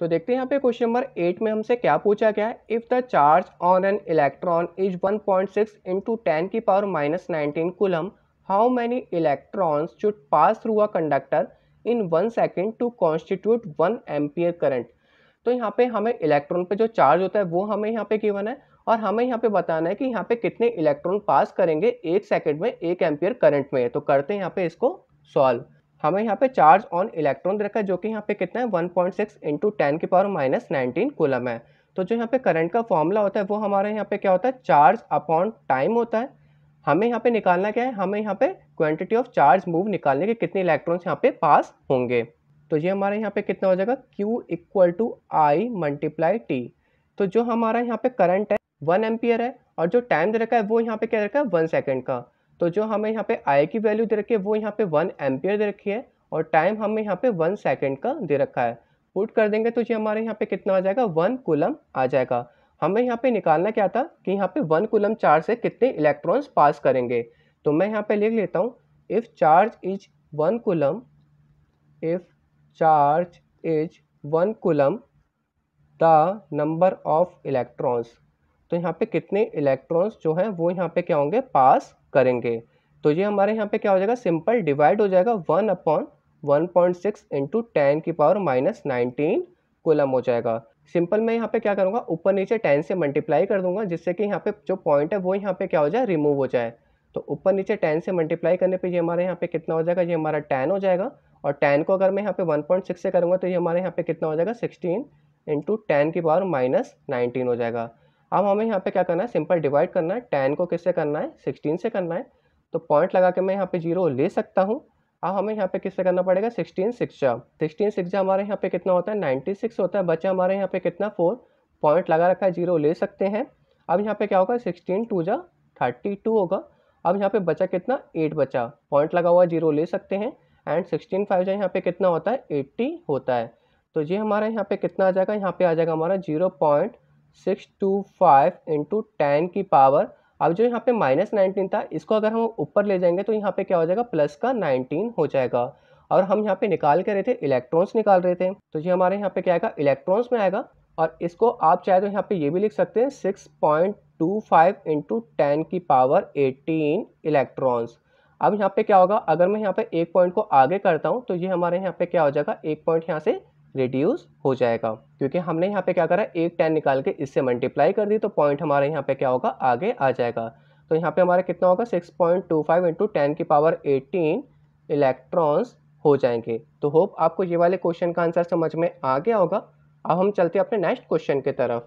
तो देखते हैं यहाँ पे क्वेश्चन नंबर एट में हमसे क्या पूछा गया है if the charge on an electron is 1.6 point six into ten की power minus nineteen coulomb how many electrons should pass through a conductor in one second to constitute one ampere current तो यहाँ पे हमें electron पे जो charge होता है वो हमें यहाँ पे गिवन है और हमें यहाँ पे बताना है कि यहाँ पे कितने इलेक्ट्रॉन पास करेंगे एक सेकेंड में एक एम्पियर करंट में तो करते हैं यहाँ पे इसको सॉल्व हमें यहाँ पे चार्ज ऑन इलेक्ट्रॉन रखा है जो कि यहाँ पे कितना है 1.6 पॉइंट सिक्स इंटू टेन की पावर माइनस नाइनटीन कोलम है तो जो यहाँ पे करंट का फॉर्मूला होता है वो हमारे यहाँ पे क्या होता है चार्ज अपॉन टाइम होता है हमें यहाँ पे निकालना क्या है हमें यहाँ पे क्वांटिटी ऑफ चार्ज मूव निकालने के कितने इलेक्ट्रॉन्स यहाँ पे पास होंगे तो ये हमारे यहाँ पे कितना हो जाएगा Q equal to I multiply T तो जो हमारा यहाँ पे करंट है वन एम्पियर है और जो टाइम दे रखा है वो यहाँ पे क्या रखा है वन सेकेंड का तो जो हमें यहाँ पे आई की वैल्यू दे रखी है वो यहाँ पे वन एम्पियर दे रखी है और टाइम हमें यहाँ पे वन सेकेंड का दे रखा है पुट कर देंगे तो ये हमारे यहाँ पे कितना आ जाएगा वन कुलम आ जाएगा हमें यहाँ पे निकालना क्या था कि यहाँ पे वन कुलम चार्ज से कितने इलेक्ट्रॉन्स पास करेंगे तो मैं यहाँ पे लिख लेता हूँ if charge is one coulomb if charge is one coulomb the number of electrons तो यहाँ पे कितने इलेक्ट्रॉन्स जो हैं वो यहाँ पे क्या होंगे पास करेंगे तो ये हमारे यहाँ पे क्या हो जाएगा सिंपल डिवाइड हो जाएगा one upon one point six into ten की पावर माइनस नाइनटीन कोलम हो जाएगा सिंपल मैं यहाँ पे क्या करूँगा ऊपर नीचे टेन से मल्टीप्लाई कर दूंगा जिससे कि यहाँ पे जो पॉइंट है वो यहाँ पे क्या हो जाए रिमूव हो जाए तो ऊपर नीचे टेन से मल्टीप्लाई करने पर ये हमारे यहाँ पे कितना हो जाएगा ये हमारा टेन हो जाएगा और टेन को अगर मैं यहाँ पे वन पॉइंट सिक्स से करूँगा तो ये हमारे यहाँ पे कितना हो जाएगा सिक्सटीन इंटू टेन की पावर माइनस नाइनटीन हो जाएगा अब हमें यहाँ पे क्या करना है सिंपल डिवाइड करना है टेन को किससे करना है सिक्सटीन से करना है तो पॉइंट लगा के मैं यहाँ पे जीरो ले सकता हूँ अब हमें यहाँ पे किससे करना पड़ेगा सिक्सटीन सिक्सा सिक्सटीन सिक्सा हमारे यहाँ पे कितना होता है नाइन्टी सिक्स होता है बचा हमारे यहाँ पे कितना फोर पॉइंट लगा रखा है जीरो ले सकते हैं अब यहाँ पे क्या होगा सिक्सटीन टू जा थर्टी टू होगा अब यहाँ पे बचा कितना एट बचा पॉइंट लगा हुआ जीरो ले सकते हैं एंड सिक्सटीन फाइव जा यहाँ पे कितना होता है एट्टी होता है तो ये हमारे यहाँ पे कितना आ जाएगा यहाँ पे आ जाएगा हमारा zero point six two five into ten की पावर अब जो यहाँ पे माइनस नाइनटीन था इसको अगर हम ऊपर ले जाएंगे तो यहाँ पे क्या हो जाएगा प्लस का नाइनटीन हो जाएगा और हम यहाँ पे निकाल के रहे थे इलेक्ट्रॉन्स निकाल रहे थे तो ये हमारे यहाँ पे क्या आएगा इलेक्ट्रॉन्स में आएगा और इसको आप चाहे तो यहाँ पे ये भी लिख सकते हैं six point two five into ten की पावर एटीन इलेक्ट्रॉन्स अब यहाँ पे क्या होगा अगर मैं यहाँ पे एक पॉइंट को आगे करता हूँ तो ये हमारे यहाँ पे क्या हो जाएगा एक पॉइंट यहाँ से रिड्यूस हो जाएगा क्योंकि हमने यहाँ पे क्या करा एक टेन निकाल के इससे मल्टीप्लाई कर दी तो पॉइंट हमारे यहाँ पे क्या होगा आगे आ जाएगा तो यहाँ पे हमारा कितना होगा six point two five into ten की पावर एटीन इलेक्ट्रॉन्स हो जाएंगे तो होप आपको ये वाले क्वेश्चन का आंसर समझ में आ गया होगा अब हम चलते हैं अपने नेक्स्ट क्वेश्चन की तरफ